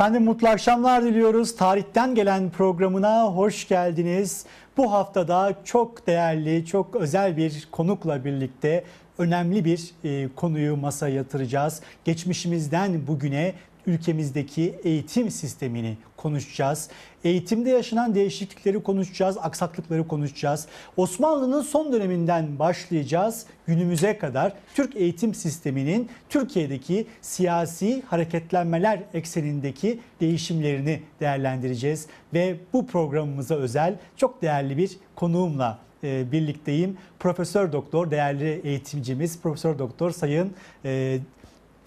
Efendim mutlu akşamlar diliyoruz. Tarihten gelen programına hoş geldiniz. Bu haftada çok değerli, çok özel bir konukla birlikte önemli bir e, konuyu masaya yatıracağız. Geçmişimizden bugüne ülkemizdeki eğitim sistemini konuşacağız. Eğitimde yaşanan değişiklikleri konuşacağız, aksaklıkları konuşacağız. Osmanlı'nın son döneminden başlayacağız günümüze kadar Türk eğitim sisteminin Türkiye'deki siyasi hareketlenmeler eksenindeki değişimlerini değerlendireceğiz ve bu programımıza özel çok değerli bir konuğumla e, birlikteyim. Profesör Doktor değerli eğitimcimiz Profesör Doktor Sayın e,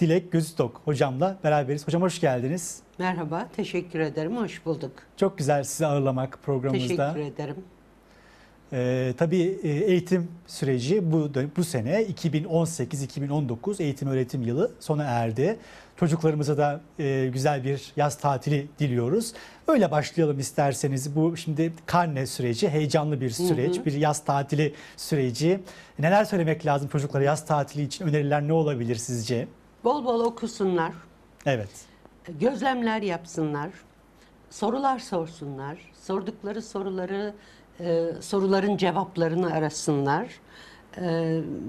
Dilek Gözütok hocamla beraberiz. Hocam hoş geldiniz. Merhaba, teşekkür ederim. Hoş bulduk. Çok güzel sizi ağırlamak programımızda. Teşekkür ederim. Ee, tabii e, eğitim süreci bu bu sene 2018-2019 eğitim öğretim yılı sona erdi. Çocuklarımıza da e, güzel bir yaz tatili diliyoruz. Öyle başlayalım isterseniz. Bu şimdi karne süreci, heyecanlı bir süreç, hı hı. bir yaz tatili süreci. Neler söylemek lazım çocuklara yaz tatili için öneriler ne olabilir sizce? Bol bol okusunlar. Evet. Gözlemler yapsınlar. Sorular sorsunlar. Sordukları soruları e, soruların cevaplarını arasınlar. E,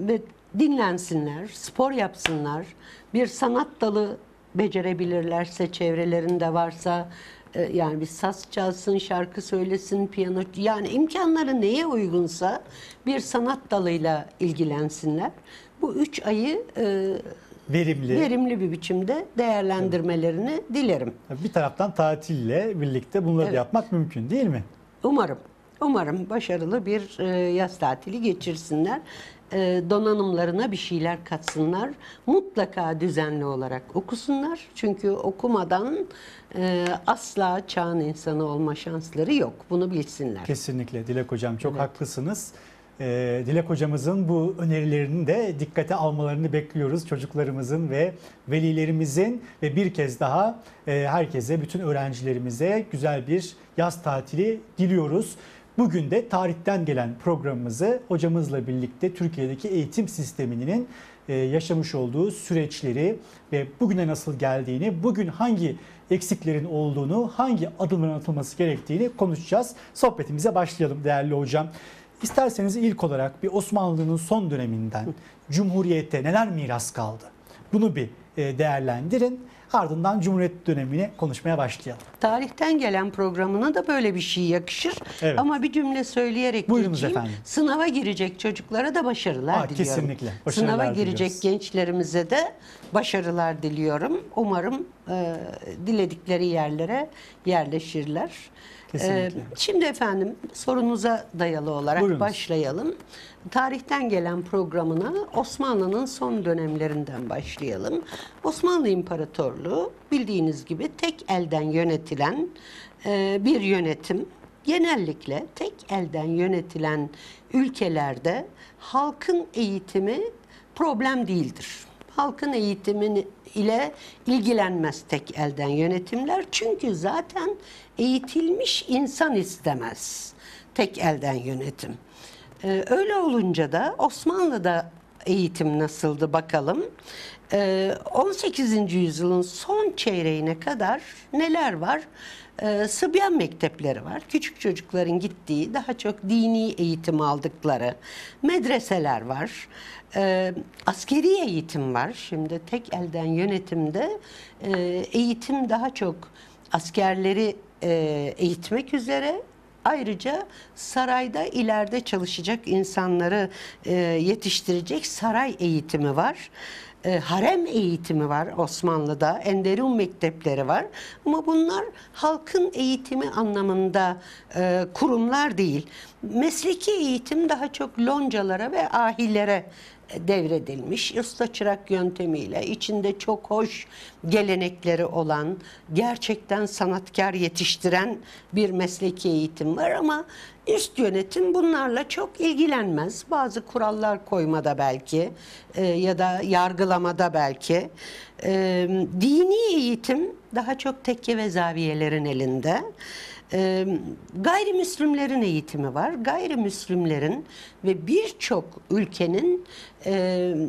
ve dinlensinler, spor yapsınlar. Bir sanat dalı becerebilirlerse, çevrelerinde varsa e, yani bir saz çalsın, şarkı söylesin, piyano yani imkanları neye uygunsa bir sanat dalıyla ilgilensinler. Bu üç ayı e, verimli, verimli bir biçimde değerlendirmelerini evet. dilerim. Bir taraftan tatille birlikte bunları evet. yapmak mümkün değil mi? Umarım. Umarım başarılı bir e, yaz tatili geçirsinler. E, donanımlarına bir şeyler katsınlar. Mutlaka düzenli olarak okusunlar. Çünkü okumadan e, asla çağın insanı olma şansları yok. Bunu bilsinler. Kesinlikle Dilek Hocam çok evet. haklısınız. Ee, Dilek hocamızın bu önerilerini de dikkate almalarını bekliyoruz. Çocuklarımızın ve velilerimizin ve bir kez daha e, herkese, bütün öğrencilerimize güzel bir yaz tatili diliyoruz. Bugün de tarihten gelen programımızı hocamızla birlikte Türkiye'deki eğitim sisteminin e, yaşamış olduğu süreçleri ve bugüne nasıl geldiğini, bugün hangi eksiklerin olduğunu, hangi adımların atılması gerektiğini konuşacağız. Sohbetimize başlayalım değerli hocam. İsterseniz ilk olarak bir Osmanlı'nın son döneminden Cumhuriyet'e neler miras kaldı? Bunu bir e, değerlendirin. Ardından Cumhuriyet dönemini konuşmaya başlayalım. Tarihten gelen programına da böyle bir şey yakışır. Evet. Ama bir cümle söyleyerek Buyurunuz geçeyim. efendim. Sınava girecek çocuklara da başarılar Aa, diliyorum. Kesinlikle. Başarılar Sınava girecek diliyoruz. gençlerimize de başarılar diliyorum. Umarım e, diledikleri yerlere yerleşirler. Kesinlikle. Ee, şimdi efendim sorunuza dayalı olarak Buyurunuz. başlayalım. Tarihten gelen programına Osmanlı'nın son dönemlerinden başlayalım. Osmanlı İmparatorluğu bildiğiniz gibi tek elden yönetilen e, bir yönetim. Genellikle tek elden yönetilen ülkelerde halkın eğitimi problem değildir halkın eğitimini ile ilgilenmez tek elden yönetimler. Çünkü zaten eğitilmiş insan istemez tek elden yönetim. Ee, öyle olunca da Osmanlı'da eğitim nasıldı bakalım. Ee, 18. yüzyılın son çeyreğine kadar neler var? e, Sıbyan mektepleri var. Küçük çocukların gittiği, daha çok dini eğitim aldıkları medreseler var. E, askeri eğitim var. Şimdi tek elden yönetimde e, eğitim daha çok askerleri e, eğitmek üzere Ayrıca sarayda ileride çalışacak insanları e, yetiştirecek saray eğitimi var e, harem eğitimi var Osmanlı'da, Enderun mektepleri var. Ama bunlar halkın eğitimi anlamında e, kurumlar değil. Mesleki eğitim daha çok loncalara ve ahilere e, devredilmiş ısla çırak yöntemiyle içinde çok hoş gelenekleri olan gerçekten sanatkar yetiştiren bir mesleki eğitim var ama üst yönetim bunlarla çok ilgilenmez. Bazı kurallar koymada belki e, ya da yargılamada belki. E, dini eğitim daha çok tekke ve zaviyelerin elinde. E, gayrimüslimlerin eğitimi var. Gayrimüslimlerin ve birçok ülkenin e,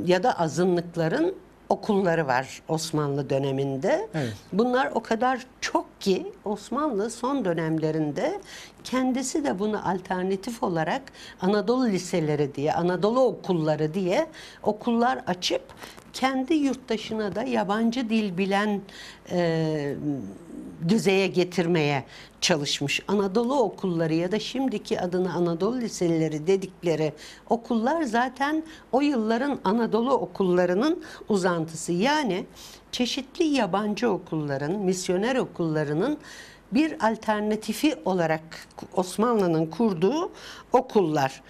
ya da azınlıkların okulları var Osmanlı döneminde. Evet. Bunlar o kadar çok ki Osmanlı son dönemlerinde kendisi de bunu alternatif olarak Anadolu liseleri diye, Anadolu okulları diye okullar açıp kendi yurttaşına da yabancı dil bilen e, düzeye getirmeye çalışmış. Anadolu okulları ya da şimdiki adını Anadolu liseleri dedikleri okullar zaten o yılların Anadolu okullarının uzantısı. Yani çeşitli yabancı okulların, misyoner okullarının bir alternatifi olarak Osmanlı'nın kurduğu okullar.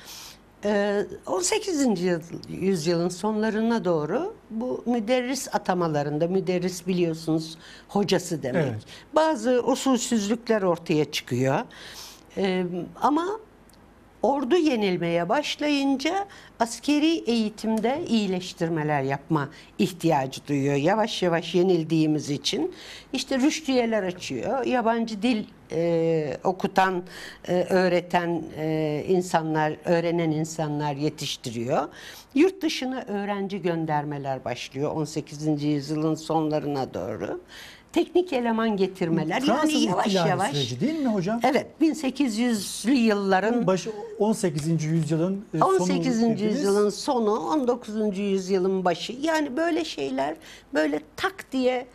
18. Ee, yüzyılın sonlarına doğru bu müderris atamalarında, müderris biliyorsunuz hocası demek. Evet. Bazı usulsüzlükler ortaya çıkıyor. Ee, ama ordu yenilmeye başlayınca askeri eğitimde iyileştirmeler yapma ihtiyacı duyuyor. Yavaş yavaş yenildiğimiz için işte rüştiyeler açıyor, yabancı dil e, okutan, e, öğreten e, insanlar, öğrenen insanlar yetiştiriyor. Yurt dışına öğrenci göndermeler başlıyor 18. yüzyılın sonlarına doğru teknik eleman getirmeler. Fransız yani yavaş yavaş. süreci değil mi hocam? Evet 1800'lü yılların. Başı 18. yüzyılın 18. E, sonu. 18. yüzyılın sonu 19. yüzyılın başı. Yani böyle şeyler böyle tak diye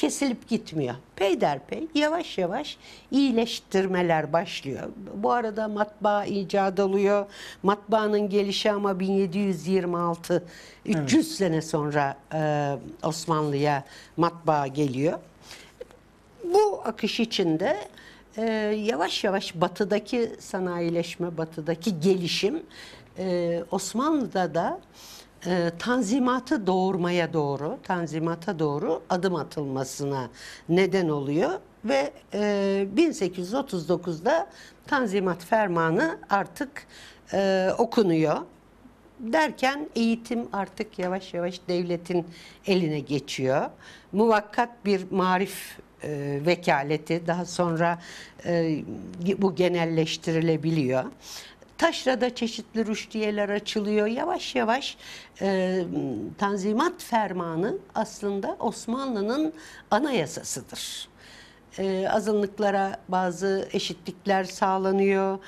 kesilip gitmiyor. Peyderpey yavaş yavaş iyileştirmeler başlıyor. Bu arada matbaa icat oluyor. Matbaanın gelişi ama 1726 300 evet. sene sonra e, Osmanlı'ya matbaa geliyor. Bu akış içinde e, yavaş yavaş batıdaki sanayileşme, batıdaki gelişim e, Osmanlı'da da e, tanzimatı doğurmaya doğru, tanzimata doğru adım atılmasına neden oluyor ve e, 1839'da tanzimat fermanı artık e, okunuyor. Derken eğitim artık yavaş yavaş devletin eline geçiyor. Muvakkat bir marif e, vekaleti daha sonra e, bu genelleştirilebiliyor. Taşra'da çeşitli rüştiyeler açılıyor. Yavaş yavaş e, Tanzimat Fermanı aslında Osmanlı'nın anayasasıdır. E, azınlıklara bazı eşitlikler sağlanıyor.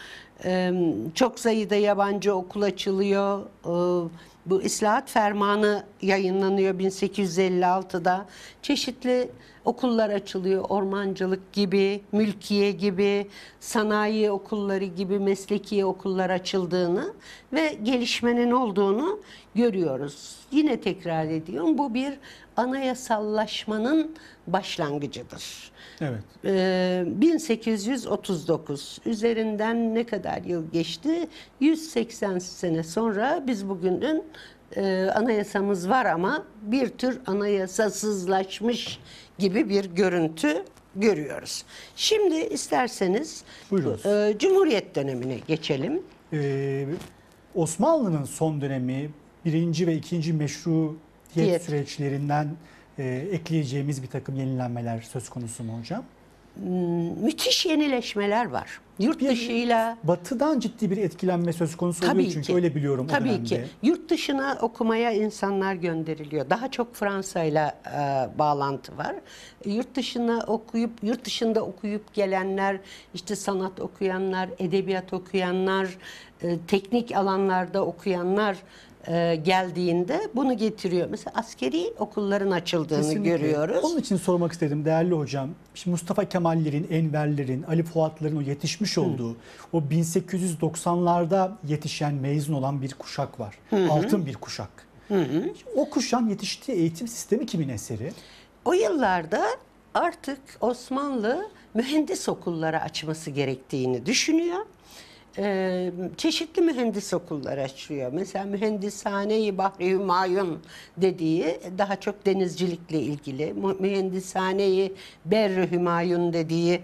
E, çok sayıda yabancı okul açılıyor. E, bu islahat fermanı yayınlanıyor 1856'da. Çeşitli okullar açılıyor. Ormancılık gibi, mülkiye gibi, sanayi okulları gibi mesleki okullar açıldığını ve gelişmenin olduğunu görüyoruz. Yine tekrar ediyorum bu bir anayasallaşmanın başlangıcıdır. Evet. Ee, 1839 üzerinden ne kadar yıl geçti? 180 sene sonra biz bugünün e, anayasamız var ama bir tür anayasasızlaşmış gibi bir görüntü görüyoruz. Şimdi isterseniz e, Cumhuriyet dönemine geçelim. Ee, Osmanlı'nın son dönemi birinci ve ikinci meşru Diyet. süreçlerinden e, ekleyeceğimiz bir takım yenilenmeler söz konusu mu hocam? Hmm, müthiş yenileşmeler var. Yurt dışıyla batıdan ciddi bir etkilenme söz konusu tabii çünkü ki, öyle biliyorum tabii o Tabii ki. Yurt dışına okumaya insanlar gönderiliyor. Daha çok Fransa ile bağlantı var. Yurt dışına okuyup yurt dışında okuyup gelenler, işte sanat okuyanlar, edebiyat okuyanlar, e, teknik alanlarda okuyanlar e, geldiğinde bunu getiriyor. Mesela askeri okulların açıldığını Kesinlikle. görüyoruz. Onun için sormak istedim değerli hocam. Şimdi Mustafa Kemal'lerin, Enver'lerin, Ali Fuat'ların o yetişmiş olduğu Hı. o 1890'larda yetişen mezun olan bir kuşak var. Hı -hı. Altın bir kuşak. Hı -hı. O kuşağın yetiştiği eğitim sistemi kimin eseri? O yıllarda artık Osmanlı mühendis okulları açması gerektiğini düşünüyor e, çeşitli mühendis okulları açılıyor. Mesela mühendishane-i Bahri Hümayun dediği daha çok denizcilikle ilgili, mühendishane-i Berri Hümayun dediği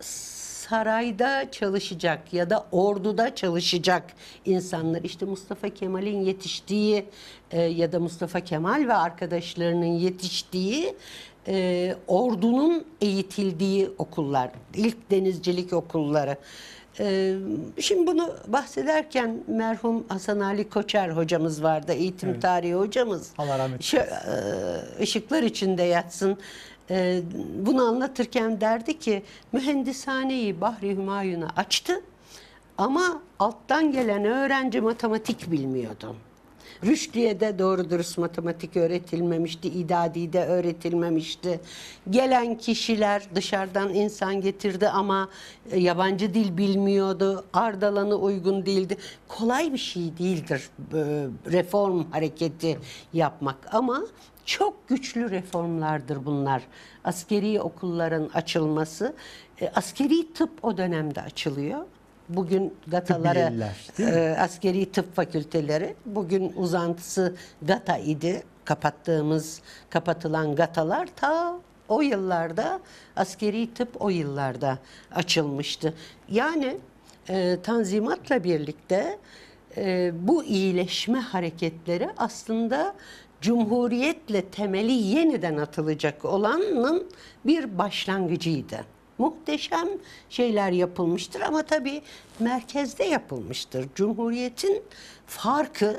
sarayda çalışacak ya da orduda çalışacak insanlar işte Mustafa Kemal'in yetiştiği e, ya da Mustafa Kemal ve arkadaşlarının yetiştiği e, ordunun eğitildiği okullar, ilk denizcilik okulları. Ee, şimdi bunu bahsederken merhum Hasan Ali Koçer hocamız vardı, eğitim evet. tarihi hocamız. Allah rahmet eylesin. Işıklar e, içinde yatsın. Ee, bunu anlatırken derdi ki mühendishaneyi Bahri Hümayun'a açtı ama alttan gelen öğrenci matematik bilmiyordu. Rüşdiye'de de doğru dürüst matematik öğretilmemişti, idadi de öğretilmemişti. Gelen kişiler dışarıdan insan getirdi ama e, yabancı dil bilmiyordu, ardalanı uygun değildi. Kolay bir şey değildir e, reform hareketi yapmak ama çok güçlü reformlardır bunlar. Askeri okulların açılması, e, askeri tıp o dönemde açılıyor bugün GATA'lara e, askeri tıp fakülteleri bugün uzantısı GATA idi kapattığımız kapatılan GATA'lar ta o yıllarda askeri tıp o yıllarda açılmıştı. Yani e, Tanzimat'la birlikte e, bu iyileşme hareketleri aslında Cumhuriyetle temeli yeniden atılacak olanın bir başlangıcıydı muhteşem şeyler yapılmıştır ama tabii merkezde yapılmıştır. Cumhuriyetin farkı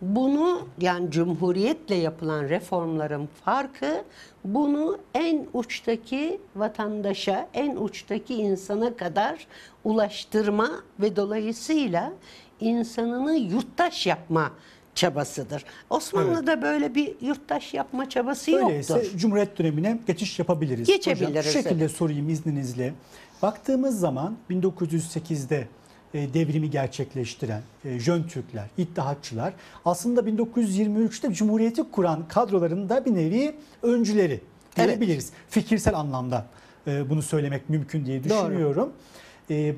bunu yani cumhuriyetle yapılan reformların farkı bunu en uçtaki vatandaşa, en uçtaki insana kadar ulaştırma ve dolayısıyla insanını yurttaş yapma çabasıdır. Osmanlı'da böyle bir yurttaş yapma çabası Öyleyse yoktur. Cumhuriyet dönemine geçiş yapabiliriz. Geçebiliriz. Hocam, şu şekilde evet. sorayım izninizle. Baktığımız zaman 1908'de e, devrimi gerçekleştiren e, Jön Türkler, İttihatçılar aslında 1923'te Cumhuriyeti kuran kadroların da bir nevi öncüleri diyebiliriz. Evet. Fikirsel anlamda e, bunu söylemek mümkün diye düşünüyorum. Doğru.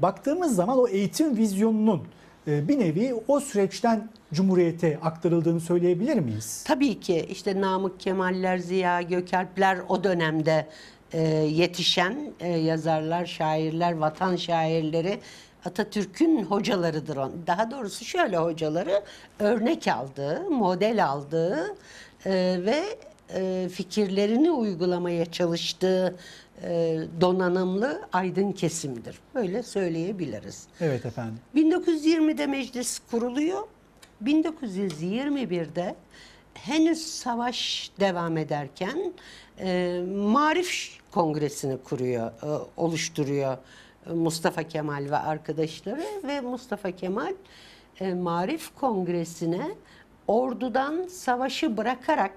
Baktığımız zaman o eğitim vizyonunun e, bir nevi o süreçten Cumhuriyet'e aktarıldığını söyleyebilir miyiz? Tabii ki işte Namık Kemaller, Ziya Gökalpler o dönemde e, yetişen e, yazarlar, şairler, vatan şairleri Atatürk'ün hocalarıdır. Daha doğrusu şöyle hocaları örnek aldığı, model aldığı ve e, fikirlerini uygulamaya çalıştığı e, donanımlı aydın kesimdir. Böyle söyleyebiliriz. Evet efendim. 1920'de meclis kuruluyor. 1921'de henüz savaş devam ederken e, Marif Kongresi'ni kuruyor, e, oluşturuyor e, Mustafa Kemal ve arkadaşları ve Mustafa Kemal e, Marif Kongresi'ne ordudan savaşı bırakarak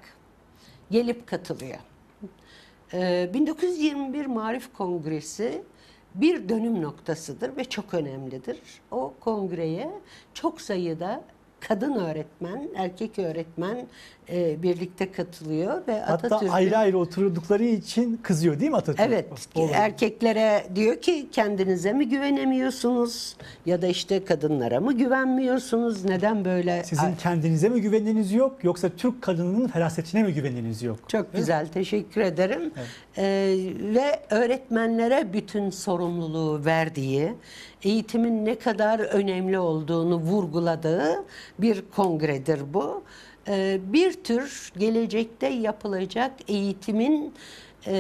gelip katılıyor. 1921 ee, Marif Kongresi bir dönüm noktasıdır ve çok önemlidir. O kongreye çok sayıda kadın öğretmen, erkek öğretmen e, birlikte katılıyor ve Atatürk. Hatta Atatürk ayrı ayrı oturdukları için kızıyor değil mi Atatürk? Evet. Doğru. Erkeklere diyor ki kendinize mi güvenemiyorsunuz ya da işte kadınlara mı güvenmiyorsunuz? Neden böyle? Sizin kendinize mi güveniniz yok yoksa Türk kadınının felasetine mi güveniniz yok? Çok evet. güzel. Teşekkür ederim. Evet. E, ve öğretmenlere bütün sorumluluğu verdiği, eğitimin ne kadar önemli olduğunu vurguladığı bir kongredir bu. Ee, bir tür gelecekte yapılacak eğitimin e,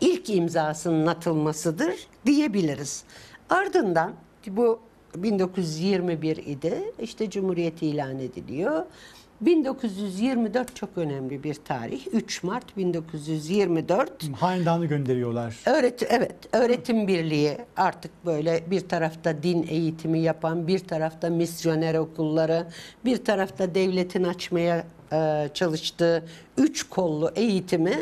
ilk imzasının atılmasıdır diyebiliriz. Ardından bu 1921 idi. İşte Cumhuriyet ilan ediliyor. 1924 çok önemli bir tarih. 3 Mart 1924. Hanedanı gönderiyorlar. Öğret evet, öğretim birliği artık böyle bir tarafta din eğitimi yapan, bir tarafta misyoner okulları, bir tarafta devletin açmaya e, çalıştığı üç kollu eğitimi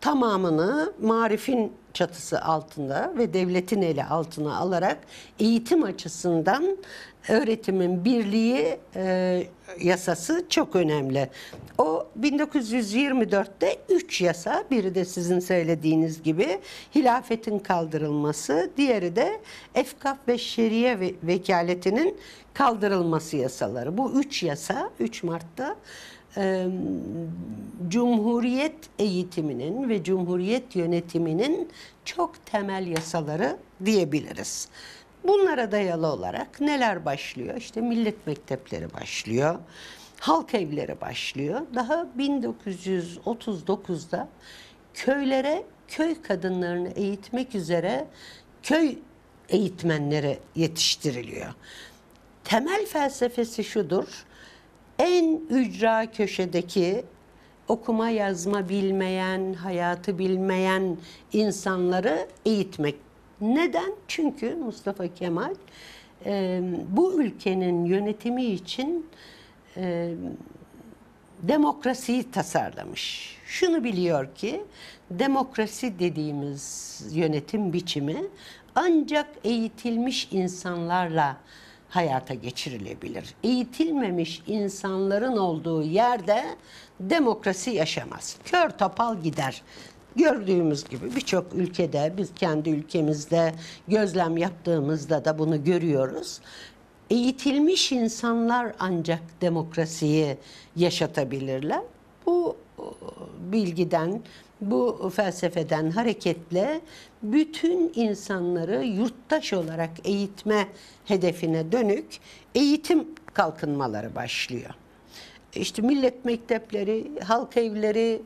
tamamını marifin çatısı altında ve devletin eli altına alarak eğitim açısından öğretimin birliği e, yasası çok önemli. O 1924'te 3 yasa, biri de sizin söylediğiniz gibi hilafetin kaldırılması, diğeri de efkaf ve şeriye ve, vekaletinin kaldırılması yasaları. Bu 3 yasa 3 Mart'ta e, Cumhuriyet eğitiminin ve Cumhuriyet yönetiminin çok temel yasaları diyebiliriz. Bunlara dayalı olarak neler başlıyor? İşte millet mektepleri başlıyor. Halk evleri başlıyor. Daha 1939'da köylere köy kadınlarını eğitmek üzere köy eğitmenleri yetiştiriliyor. Temel felsefesi şudur. En ücra köşedeki okuma yazma bilmeyen, hayatı bilmeyen insanları eğitmek neden? Çünkü Mustafa Kemal e, bu ülkenin yönetimi için e, demokrasiyi tasarlamış. Şunu biliyor ki demokrasi dediğimiz yönetim biçimi ancak eğitilmiş insanlarla hayata geçirilebilir. Eğitilmemiş insanların olduğu yerde demokrasi yaşamaz. Kör topal gider Gördüğümüz gibi birçok ülkede biz kendi ülkemizde gözlem yaptığımızda da bunu görüyoruz. Eğitilmiş insanlar ancak demokrasiyi yaşatabilirler. Bu bilgiden, bu felsefeden hareketle bütün insanları yurttaş olarak eğitme hedefine dönük eğitim kalkınmaları başlıyor. İşte millet mektepleri, halk evleri,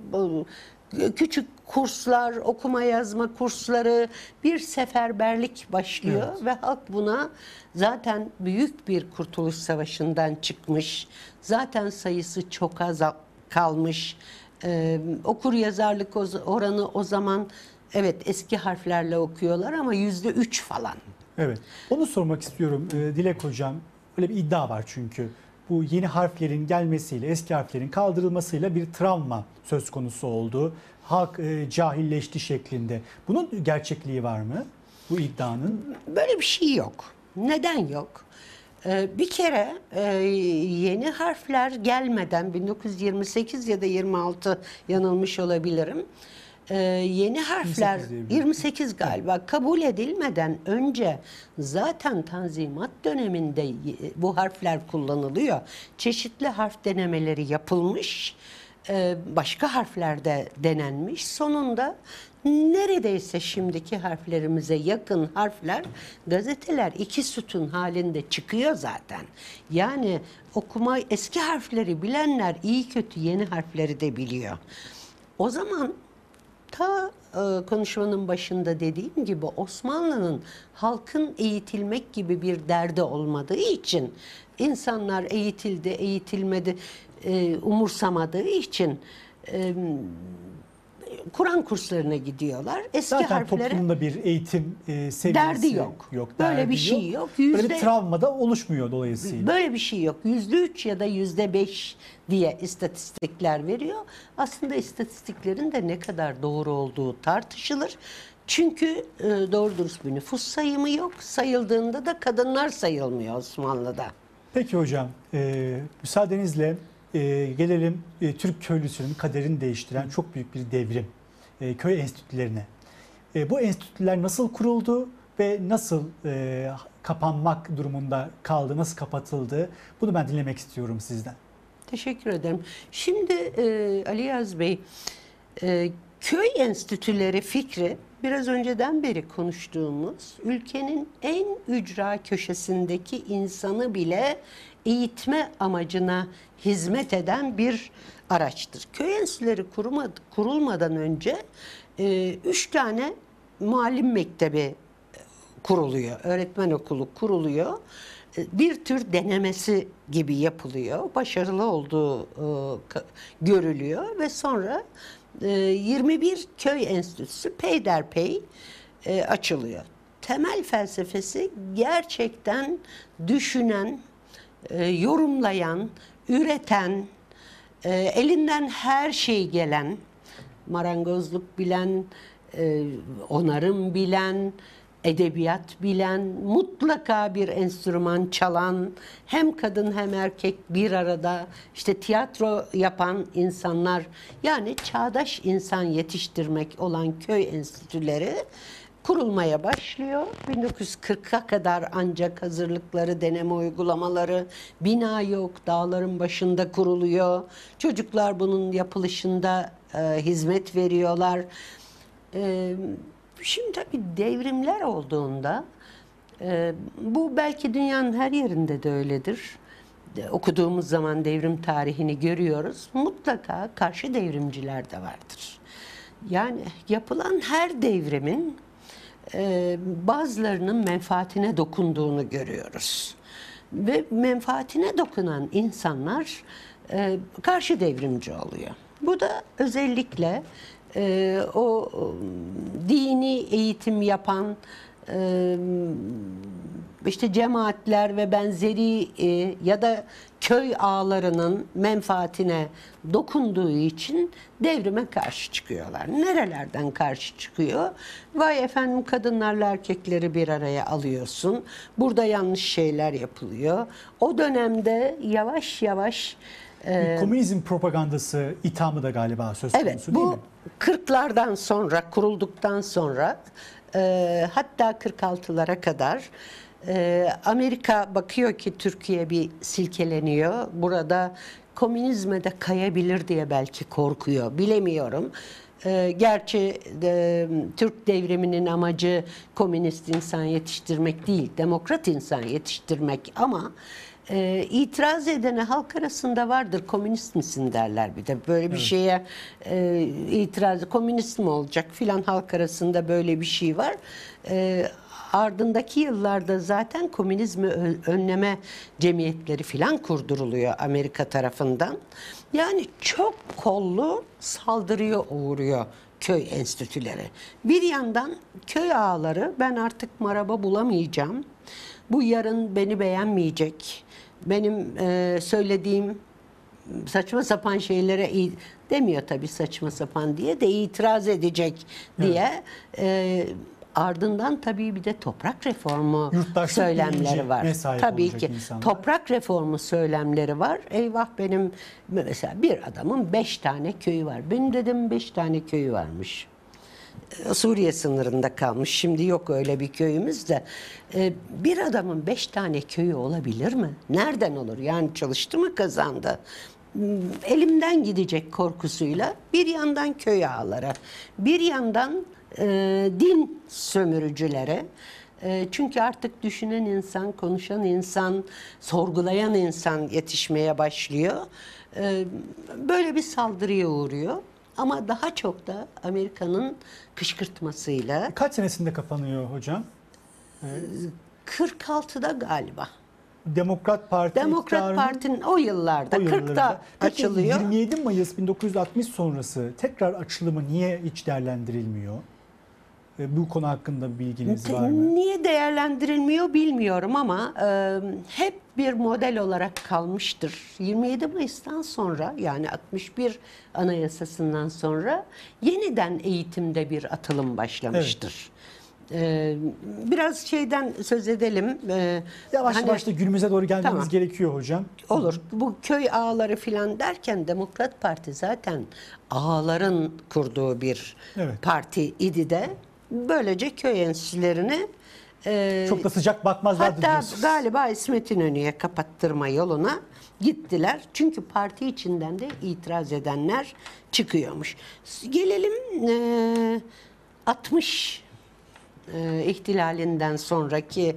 küçük kurslar, okuma yazma kursları bir seferberlik başlıyor evet. ve halk buna zaten büyük bir kurtuluş savaşından çıkmış. Zaten sayısı çok az kalmış. Ee, okur yazarlık oranı o zaman evet eski harflerle okuyorlar ama yüzde üç falan. Evet. Onu sormak istiyorum Dilek Hocam. Öyle bir iddia var çünkü bu yeni harflerin gelmesiyle eski harflerin kaldırılmasıyla bir travma söz konusu oldu. Halk e, cahilleşti şeklinde. Bunun gerçekliği var mı bu iddianın? Böyle bir şey yok. Neden yok? Ee, bir kere e, yeni harfler gelmeden 1928 ya da 26 yanılmış olabilirim e, yeni harfler 28, 28 galiba kabul edilmeden önce zaten tanzimat döneminde bu harfler kullanılıyor. Çeşitli harf denemeleri yapılmış e, başka harflerde denenmiş. Sonunda neredeyse şimdiki harflerimize yakın harfler gazeteler iki sütun halinde çıkıyor zaten. Yani okuma eski harfleri bilenler iyi kötü yeni harfleri de biliyor. O zaman Ta e, konuşmanın başında dediğim gibi Osmanlı'nın halkın eğitilmek gibi bir derdi olmadığı için insanlar eğitildi, eğitilmedi e, umursamadığı için e, Kur'an kurslarına gidiyorlar. Eski Zaten harflere toplumda bir eğitim e, seviyesi derdi yok. yok derdi böyle bir şey yok. Yüzde, böyle bir travma da oluşmuyor dolayısıyla. Böyle bir şey yok. Yüzde üç ya da yüzde beş diye istatistikler veriyor. Aslında istatistiklerin de ne kadar doğru olduğu tartışılır. Çünkü e, doğru dürüst bir nüfus sayımı yok. Sayıldığında da kadınlar sayılmıyor Osmanlı'da. Peki hocam, e, müsaadenizle e, gelelim e, Türk köylüsünün kaderini değiştiren çok büyük bir devrim. E, köy enstitülerine. E, bu enstitüler nasıl kuruldu ve nasıl e, kapanmak durumunda kaldı, nasıl kapatıldı? Bunu ben dinlemek istiyorum sizden. Teşekkür ederim. Şimdi e, Ali Yaz Bey, e, köy enstitüleri fikri biraz önceden beri konuştuğumuz ülkenin en ücra köşesindeki insanı bile eğitme amacına hizmet eden bir araçtır. Köy enstitüleri kurulmadan önce e, üç tane muallim mektebi e, kuruluyor, öğretmen okulu kuruluyor. E, bir tür denemesi gibi yapılıyor, başarılı olduğu e, görülüyor ve sonra 21 ee, köy enstitüsü peyderpey e, açılıyor. Temel felsefesi gerçekten düşünen, e, yorumlayan, üreten, e, elinden her şey gelen, marangozluk bilen, onarım bilen, edebiyat bilen, mutlaka bir enstrüman çalan, hem kadın hem erkek bir arada işte tiyatro yapan insanlar yani çağdaş insan yetiştirmek olan köy enstitüleri kurulmaya başlıyor. 1940'a kadar ancak hazırlıkları, deneme uygulamaları, bina yok, dağların başında kuruluyor. Çocuklar bunun yapılışında e, hizmet veriyorlar. E, Şimdi tabii devrimler olduğunda e, bu belki dünyanın her yerinde de öyledir. De, okuduğumuz zaman devrim tarihini görüyoruz. Mutlaka karşı devrimciler de vardır. Yani yapılan her devrimin e, bazılarının menfaatine dokunduğunu görüyoruz. Ve menfaatine dokunan insanlar e, karşı devrimci oluyor. Bu da özellikle e, o dini eğitim yapan e, işte cemaatler ve benzeri e, ya da köy ağlarının menfaatine dokunduğu için devrime karşı çıkıyorlar. Nerelerden karşı çıkıyor? Vay efendim kadınlarla erkekleri bir araya alıyorsun. Burada yanlış şeyler yapılıyor. O dönemde yavaş yavaş ee, Komünizm propagandası ithamı da galiba söz konusu evet, değil mi? Evet bu 40'lardan sonra kurulduktan sonra e, hatta 46'lara kadar e, Amerika bakıyor ki Türkiye bir silkeleniyor. Burada komünizme de kayabilir diye belki korkuyor bilemiyorum. E, gerçi e, Türk devriminin amacı komünist insan yetiştirmek değil, demokrat insan yetiştirmek ama e, itiraz edene halk arasında vardır. Komünist misin derler bir de. Böyle bir evet. şeye e, itiraz, komünist mi olacak filan halk arasında böyle bir şey var. E, ardındaki yıllarda zaten komünizmi önleme cemiyetleri filan kurduruluyor Amerika tarafından. Yani çok kollu saldırıya uğruyor köy enstitüleri. Bir yandan köy ağları ben artık maraba bulamayacağım. Bu yarın beni beğenmeyecek benim e, söylediğim saçma sapan şeylere demiyor tabii saçma sapan diye de itiraz edecek diye evet. e, ardından tabii bir de toprak reformu Yurttaşlık söylemleri var. Tabii ki insanlar. toprak reformu söylemleri var. Eyvah benim mesela bir adamın beş tane köyü var. Benim dedim beş tane köyü varmış. E, Suriye sınırında kalmış. Şimdi yok öyle bir köyümüz de. Ee, bir adamın beş tane köyü olabilir mi? Nereden olur? Yani çalıştı mı kazandı? Hmm, elimden gidecek korkusuyla bir yandan köy ağlara, bir yandan e, din sömürücülere. E, çünkü artık düşünen insan, konuşan insan, sorgulayan insan yetişmeye başlıyor. E, böyle bir saldırıya uğruyor ama daha çok da Amerika'nın kışkırtmasıyla. Kaç senesinde kapanıyor hocam? Ee, 46'da galiba. Demokrat Parti Demokrat Parti'nin o yıllarda, o yıllarda 40'da Peki, açılıyor. 27 Mayıs 1960 sonrası tekrar açılımı niye hiç değerlendirilmiyor? bu konu hakkında bilginiz var mı? Niye değerlendirilmiyor bilmiyorum ama e, hep bir model olarak kalmıştır. 27 Mayıs'tan sonra yani 61 Anayasasından sonra yeniden eğitimde bir atılım başlamıştır. Evet. E, biraz şeyden söz edelim. E, yavaş hani, yavaş da günümüze doğru gelmemiz tamam. gerekiyor hocam. Olur. Bu köy ağları filan derken Demokrat Parti zaten ağların kurduğu bir evet. parti idi de Böylece köy enstitülerini e, Çok da sıcak bakmazlardı hatta diyorsunuz. galiba İsmet İnönü'ye kapattırma yoluna gittiler. Çünkü parti içinden de itiraz edenler çıkıyormuş. Gelelim e, 60 e, ihtilalinden sonraki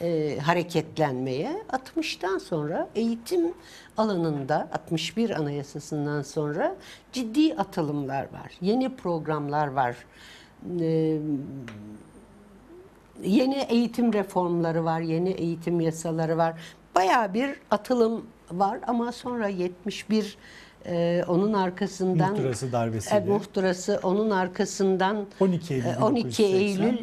e, hareketlenmeye 60'tan sonra eğitim alanında 61 anayasasından sonra ciddi atılımlar var. Yeni programlar var yeni eğitim reformları var, yeni eğitim yasaları var. Bayağı bir atılım var ama sonra 71 e, onun arkasından muhtırası darbesi. E, muhtırası onun arkasından 12 Eylül, 12 Eylül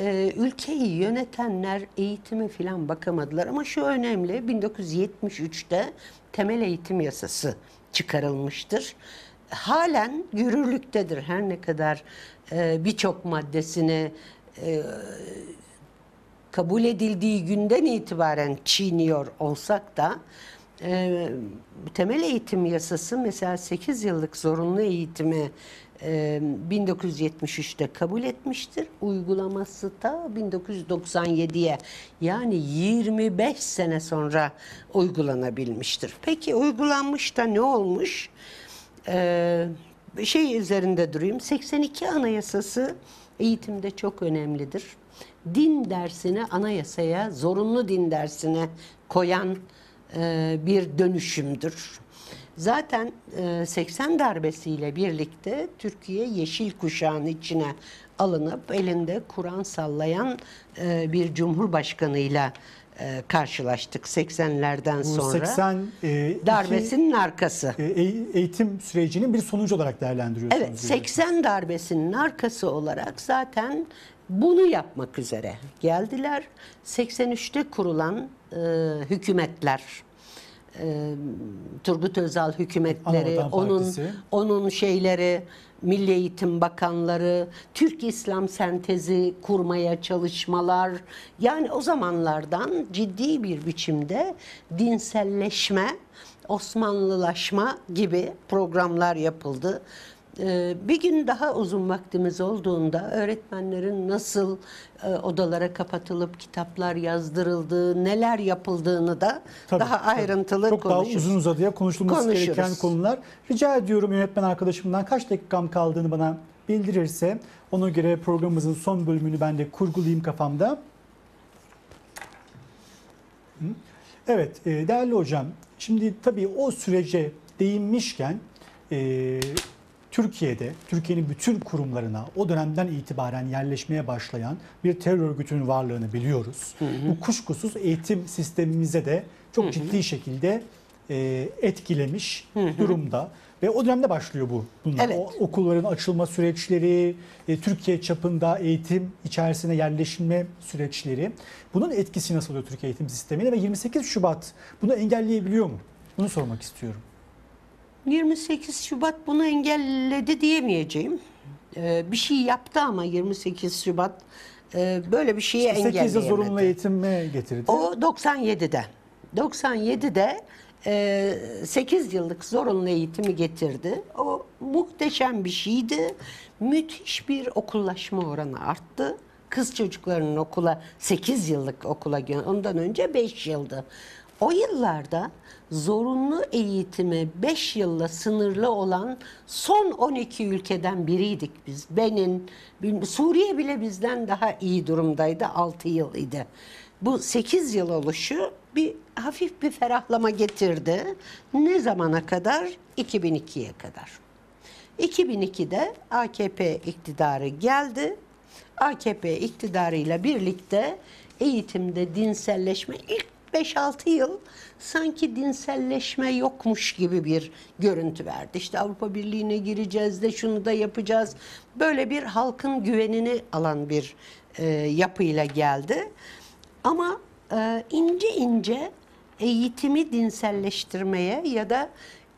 e, ülkeyi yönetenler eğitime filan bakamadılar ama şu önemli 1973'te temel eğitim yasası çıkarılmıştır. Halen yürürlüktedir her ne kadar e, birçok maddesini e, kabul edildiği günden itibaren çiğniyor olsak da e, temel eğitim yasası mesela 8 yıllık zorunlu eğitimi 1973'te e, kabul etmiştir. Uygulaması da 1997'ye yani 25 sene sonra uygulanabilmiştir. Peki uygulanmış da ne olmuş? şey üzerinde durayım. 82 Anayasası eğitimde çok önemlidir. Din dersini anayasaya, zorunlu din dersine koyan e, bir dönüşümdür. Zaten 80 e, darbesiyle birlikte Türkiye yeşil kuşağın içine alınıp elinde Kur'an sallayan e, bir cumhurbaşkanıyla e, karşılaştık 80'lerden sonra. 80 e, darbesinin iki, arkası. E, e eğitim sürecinin bir sonucu olarak değerlendiriyorsunuz. Evet, 80 darbesinin arkası olarak zaten bunu yapmak üzere geldiler. 83'te kurulan e, hükümetler e, Turgut Özal hükümetleri, Anadolu'dan onun partisi. onun şeyleri Milli Eğitim Bakanları, Türk İslam sentezi kurmaya çalışmalar. Yani o zamanlardan ciddi bir biçimde dinselleşme, Osmanlılaşma gibi programlar yapıldı. Ee, bir gün daha uzun vaktimiz olduğunda öğretmenlerin nasıl e, odalara kapatılıp kitaplar yazdırıldığı, neler yapıldığını da tabii, daha ayrıntılı çok konuşuruz. Çok daha uzun uzadıya konuşulması konuşuruz. gereken konular. Rica ediyorum yönetmen arkadaşımdan kaç dakikam kaldığını bana bildirirse ona göre programımızın son bölümünü ben de kurgulayayım kafamda. Evet e, değerli hocam şimdi tabii o sürece değinmişken e, Türkiye'de, Türkiye'nin bütün kurumlarına o dönemden itibaren yerleşmeye başlayan bir terör örgütünün varlığını biliyoruz. Hı hı. Bu kuşkusuz eğitim sistemimize de çok hı hı. ciddi şekilde e, etkilemiş hı hı. durumda. Ve o dönemde başlıyor bu. Bunlar. Evet. O, okulların açılma süreçleri, e, Türkiye çapında eğitim içerisine yerleşme süreçleri. Bunun etkisi nasıl oluyor Türkiye eğitim sistemine ve 28 Şubat bunu engelleyebiliyor mu? Bunu sormak istiyorum. 28 Şubat bunu engelledi diyemeyeceğim. Ee, bir şey yaptı ama 28 Şubat e, böyle bir şeyi işte engelleyemedi. 8'de zorunlu eğitime getirdi. O 97'de. 97'de e, 8 yıllık zorunlu eğitimi getirdi. O muhteşem bir şeydi. Müthiş bir okullaşma oranı arttı kız çocuklarının okula 8 yıllık okula ondan önce 5 yıldı. O yıllarda zorunlu eğitimi 5 yılla sınırlı olan son 12 ülkeden biriydik biz. Benin, Suriye bile bizden daha iyi durumdaydı 6 yıl idi. Bu 8 yıl oluşu bir hafif bir ferahlama getirdi. Ne zamana kadar? 2002'ye kadar. 2002'de AKP iktidarı geldi. AKP iktidarıyla birlikte eğitimde dinselleşme ilk 5-6 yıl sanki dinselleşme yokmuş gibi bir görüntü verdi. İşte Avrupa Birliği'ne gireceğiz de şunu da yapacağız. Böyle bir halkın güvenini alan bir e, yapıyla geldi. Ama e, ince ince eğitimi dinselleştirmeye ya da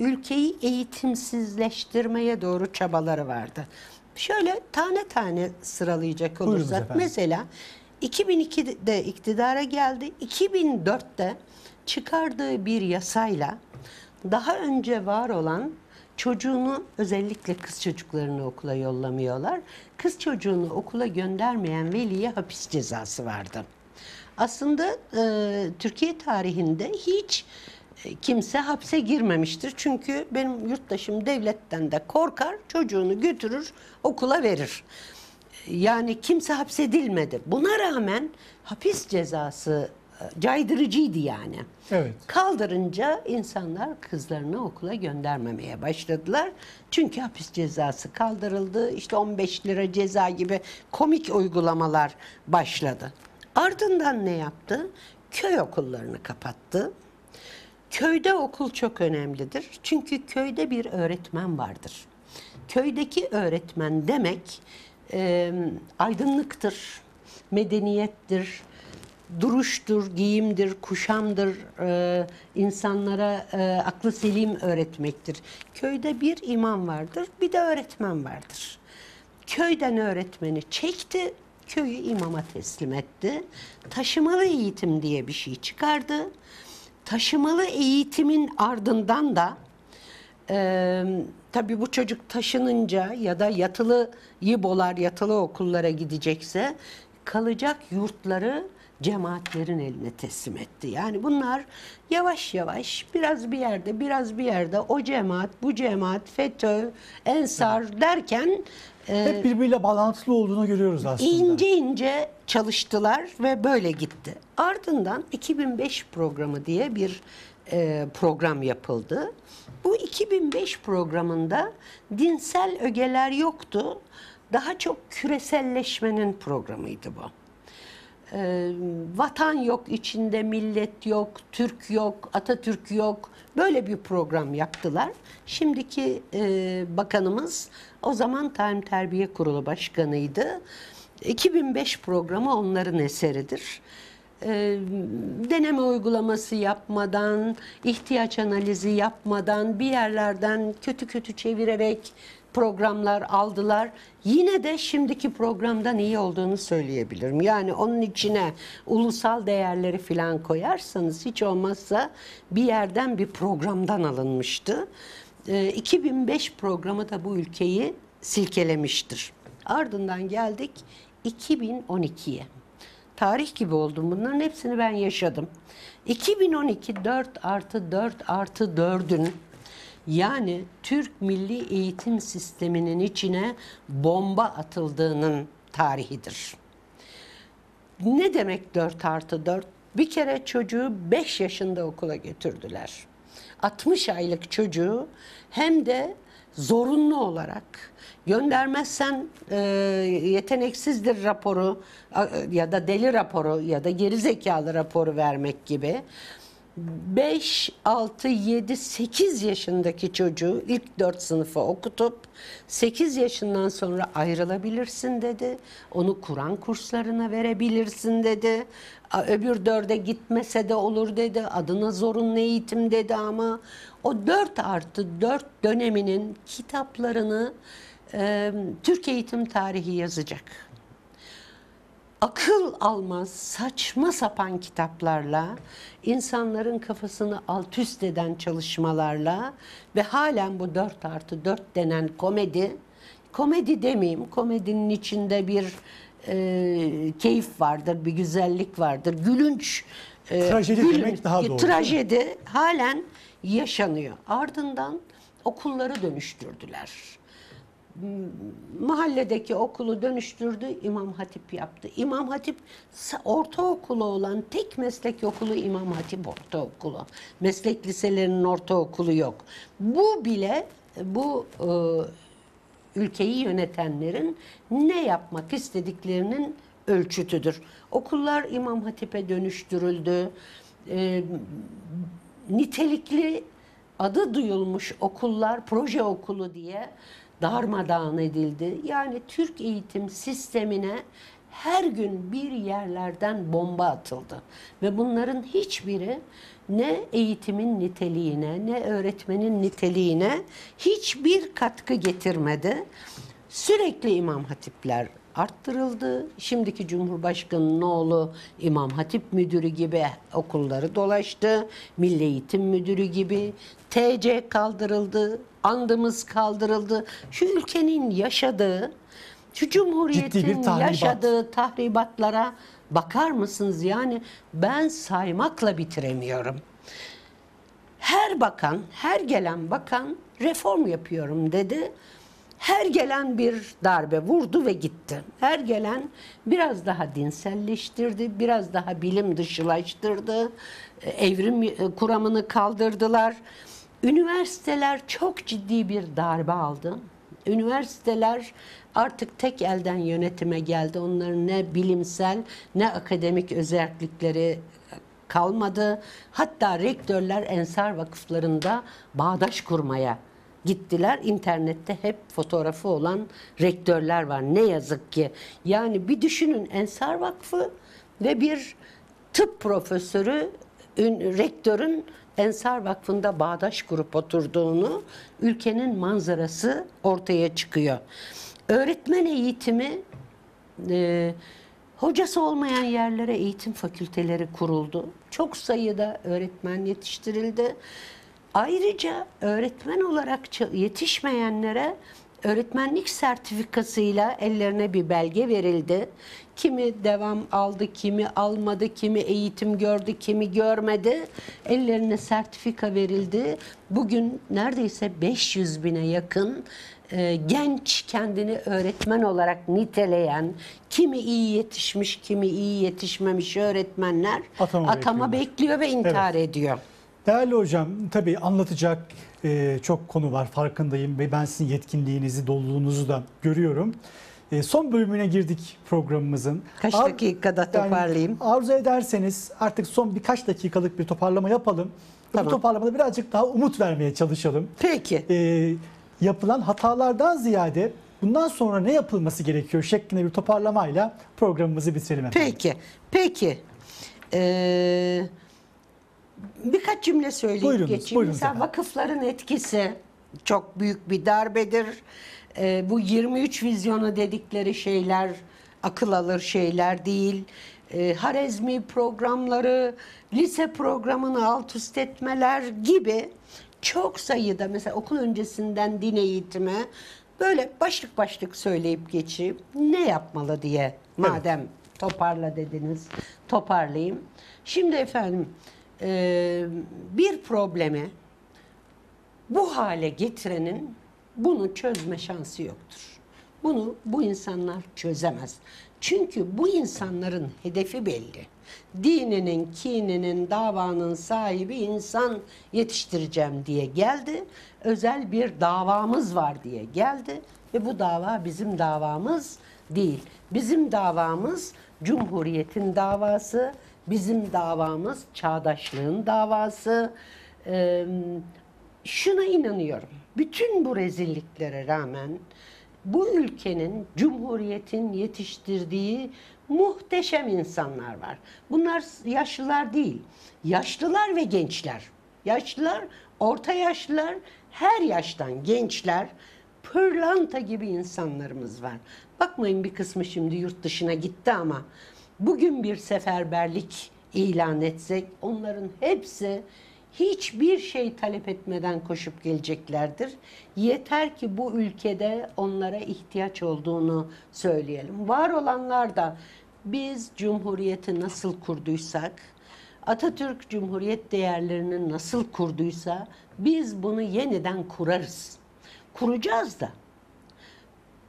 ülkeyi eğitimsizleştirmeye doğru çabaları vardı. Şöyle tane tane sıralayacak olursak mesela 2002'de iktidara geldi. 2004'te çıkardığı bir yasayla daha önce var olan çocuğunu özellikle kız çocuklarını okula yollamıyorlar. Kız çocuğunu okula göndermeyen veliye hapis cezası vardı. Aslında e, Türkiye tarihinde hiç e, kimse hapse girmemiştir. Çünkü benim yurttaşım devletten de korkar, çocuğunu götürür, okula verir. Yani kimse hapsedilmedi. Buna rağmen hapis cezası e, caydırıcıydı yani. Evet. Kaldırınca insanlar kızlarını okula göndermemeye başladılar. Çünkü hapis cezası kaldırıldı. İşte 15 lira ceza gibi komik uygulamalar başladı. Ardından ne yaptı? Köy okullarını kapattı. Köyde okul çok önemlidir. Çünkü köyde bir öğretmen vardır. Köydeki öğretmen demek e, aydınlıktır, medeniyettir, duruştur, giyimdir, kuşamdır, e, insanlara e, aklı selim öğretmektir. Köyde bir imam vardır, bir de öğretmen vardır. Köyden öğretmeni çekti, köyü imama teslim etti. Taşımalı eğitim diye bir şey çıkardı. Taşımalı eğitimin ardından da ee, tabii bu çocuk taşınınca ya da yatılı yibolar, yatılı okullara gidecekse kalacak yurtları cemaatlerin eline teslim etti. Yani bunlar yavaş yavaş biraz bir yerde biraz bir yerde o cemaat, bu cemaat, FETÖ, Ensar derken hep birbiriyle bağlantılı olduğunu görüyoruz aslında. İnce ince çalıştılar ve böyle gitti. Ardından 2005 programı diye bir program yapıldı. Bu 2005 programında dinsel ögeler yoktu. Daha çok küreselleşmenin programıydı bu. E, vatan yok içinde, millet yok, Türk yok, Atatürk yok. Böyle bir program yaptılar. Şimdiki e, bakanımız o zaman Time Terbiye Kurulu Başkanı'ydı. 2005 programı onların eseridir. Ee, deneme uygulaması yapmadan, ihtiyaç analizi yapmadan, bir yerlerden kötü kötü çevirerek programlar aldılar. Yine de şimdiki programdan iyi olduğunu söyleyebilirim. Yani onun içine ulusal değerleri filan koyarsanız hiç olmazsa bir yerden bir programdan alınmıştı. 2005 ee, programı da bu ülkeyi silkelemiştir. Ardından geldik 2012'ye tarih gibi oldum. Bunların hepsini ben yaşadım. 2012 4 artı 4 artı 4'ün yani Türk milli eğitim sisteminin içine bomba atıldığının tarihidir. Ne demek 4 artı 4? Bir kere çocuğu 5 yaşında okula götürdüler. 60 aylık çocuğu hem de zorunlu olarak Göndermezsen e, yeteneksizdir raporu a, ya da deli raporu ya da geri zekalı raporu vermek gibi. 5, 6, 7, 8 yaşındaki çocuğu ilk 4 sınıfa okutup 8 yaşından sonra ayrılabilirsin dedi. Onu Kur'an kurslarına verebilirsin dedi. Öbür dörde gitmese de olur dedi. Adına zorunlu eğitim dedi ama o 4 artı 4 döneminin kitaplarını e, Türk eğitim tarihi yazacak. Akıl almaz saçma sapan kitaplarla, insanların kafasını alt üst eden çalışmalarla ve halen bu 4 artı 4 denen komedi, komedi demeyeyim, komedinin içinde bir e, keyif vardır, bir güzellik vardır, gülünç. E, trajedi gülünç, demek daha doğru. Trajedi halen yaşanıyor. Ardından okulları dönüştürdüler mahalledeki okulu dönüştürdü, İmam Hatip yaptı. İmam Hatip ortaokulu olan tek meslek okulu İmam Hatip Ortaokulu. Meslek liselerinin ortaokulu yok. Bu bile bu e, ülkeyi yönetenlerin ne yapmak istediklerinin ölçütüdür. Okullar İmam Hatip'e dönüştürüldü. E, nitelikli adı duyulmuş okullar proje okulu diye darmadağın edildi. Yani Türk eğitim sistemine her gün bir yerlerden bomba atıldı ve bunların hiçbiri ne eğitimin niteliğine ne öğretmenin niteliğine hiçbir katkı getirmedi. Sürekli imam hatipler arttırıldı. Şimdiki Cumhurbaşkanı'nın oğlu İmam Hatip Müdürü gibi okulları dolaştı. Milli Eğitim Müdürü gibi TC kaldırıldı. Andımız kaldırıldı. Şu ülkenin yaşadığı, şu Cumhuriyet'in tahribat. yaşadığı tahribatlara bakar mısınız? Yani ben saymakla bitiremiyorum. Her bakan, her gelen bakan reform yapıyorum dedi her gelen bir darbe vurdu ve gitti. Her gelen biraz daha dinselleştirdi, biraz daha bilim dışılaştırdı, e, evrim e, kuramını kaldırdılar. Üniversiteler çok ciddi bir darbe aldı. Üniversiteler artık tek elden yönetime geldi. Onların ne bilimsel ne akademik özellikleri kalmadı. Hatta rektörler ensar vakıflarında bağdaş kurmaya gittiler. İnternette hep fotoğrafı olan rektörler var. Ne yazık ki. Yani bir düşünün Ensar Vakfı ve bir tıp profesörü rektörün Ensar Vakfı'nda bağdaş grup oturduğunu ülkenin manzarası ortaya çıkıyor. Öğretmen eğitimi e, hocası olmayan yerlere eğitim fakülteleri kuruldu. Çok sayıda öğretmen yetiştirildi Ayrıca öğretmen olarak yetişmeyenlere öğretmenlik sertifikasıyla ellerine bir belge verildi. Kimi devam aldı, kimi almadı, kimi eğitim gördü, kimi görmedi. Ellerine sertifika verildi. Bugün neredeyse 500 bine yakın e, genç kendini öğretmen olarak niteleyen, kimi iyi yetişmiş, kimi iyi yetişmemiş öğretmenler atama, atama bekliyor. ve intihar evet. ediyor. Değerli hocam, tabii anlatacak e, çok konu var farkındayım ve ben sizin yetkinliğinizi, doluluğunuzu da görüyorum. E, son bölümüne girdik programımızın. Kaç Ar dakikada toparlayayım? Yani, arzu ederseniz artık son birkaç dakikalık bir toparlama yapalım. Tamam. Bu toparlamada birazcık daha umut vermeye çalışalım. Peki. E, yapılan hatalardan ziyade bundan sonra ne yapılması gerekiyor şeklinde bir toparlamayla programımızı bitirelim. Efendim. Peki, peki. Ee, birkaç cümle söyleyip buyurunuz, geçeyim. Buyurunuz Mesela vakıfların etkisi çok büyük bir darbedir. E, bu 23 vizyonu dedikleri şeyler akıl alır şeyler değil. E, Harezmi programları, lise programını alt üst etmeler gibi çok sayıda mesela okul öncesinden din eğitimi böyle başlık başlık söyleyip geçeyim. Ne yapmalı diye madem evet. toparla dediniz toparlayayım. Şimdi efendim e, bir problemi bu hale getirenin bunu çözme şansı yoktur. Bunu bu insanlar çözemez. Çünkü bu insanların hedefi belli. Dininin, kininin, davanın sahibi insan yetiştireceğim diye geldi. Özel bir davamız var diye geldi ve bu dava bizim davamız değil. Bizim davamız Cumhuriyet'in davası, Bizim davamız çağdaşlığın davası. Ee, şuna inanıyorum. Bütün bu rezilliklere rağmen bu ülkenin, cumhuriyetin yetiştirdiği muhteşem insanlar var. Bunlar yaşlılar değil. Yaşlılar ve gençler. Yaşlılar, orta yaşlılar, her yaştan gençler, pırlanta gibi insanlarımız var. Bakmayın bir kısmı şimdi yurt dışına gitti ama bugün bir seferberlik ilan etsek onların hepsi hiçbir şey talep etmeden koşup geleceklerdir. Yeter ki bu ülkede onlara ihtiyaç olduğunu söyleyelim. Var olanlar da biz cumhuriyeti nasıl kurduysak, Atatürk cumhuriyet değerlerini nasıl kurduysa biz bunu yeniden kurarız. Kuracağız da.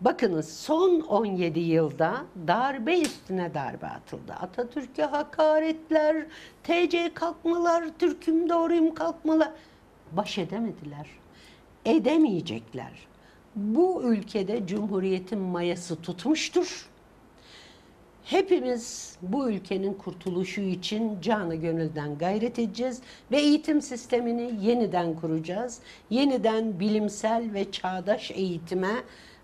Bakınız son 17 yılda darbe üstüne darbe atıldı. Atatürk'e hakaretler, TC kalkmalar, Türk'üm doğruyum kalkmalar. Baş edemediler. Edemeyecekler. Bu ülkede Cumhuriyet'in mayası tutmuştur. Hepimiz bu ülkenin kurtuluşu için canı gönülden gayret edeceğiz ve eğitim sistemini yeniden kuracağız. Yeniden bilimsel ve çağdaş eğitime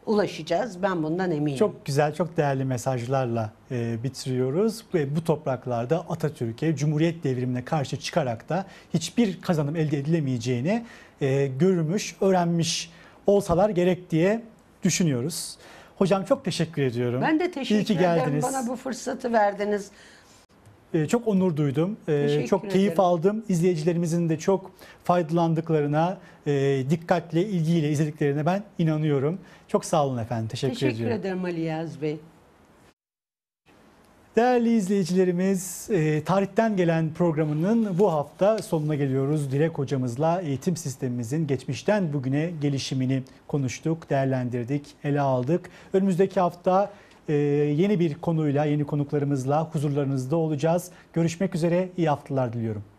ulaşacağız. Ben bundan eminim. Çok güzel, çok değerli mesajlarla e, bitiriyoruz. Ve bu topraklarda Atatürk'e, Cumhuriyet devrimine karşı çıkarak da hiçbir kazanım elde edilemeyeceğini e, görmüş, öğrenmiş olsalar gerek diye düşünüyoruz. Hocam çok teşekkür ediyorum. Ben de teşekkür İyi ki ederim. Geldiniz. Bana bu fırsatı verdiniz. Ee, çok onur duydum. E, çok keyif ederim. aldım. İzleyicilerimizin de çok faydalandıklarına, e, dikkatle, ilgiyle izlediklerine ben inanıyorum. Çok sağ olun efendim. Teşekkür, Teşekkür ediyorum. Teşekkür ederim Ali Yaz Bey. Değerli izleyicilerimiz, e, tarihten gelen programının bu hafta sonuna geliyoruz. Dilek hocamızla eğitim sistemimizin geçmişten bugüne gelişimini konuştuk, değerlendirdik, ele aldık. Önümüzdeki hafta ee, yeni bir konuyla, yeni konuklarımızla huzurlarınızda olacağız. Görüşmek üzere, iyi haftalar diliyorum.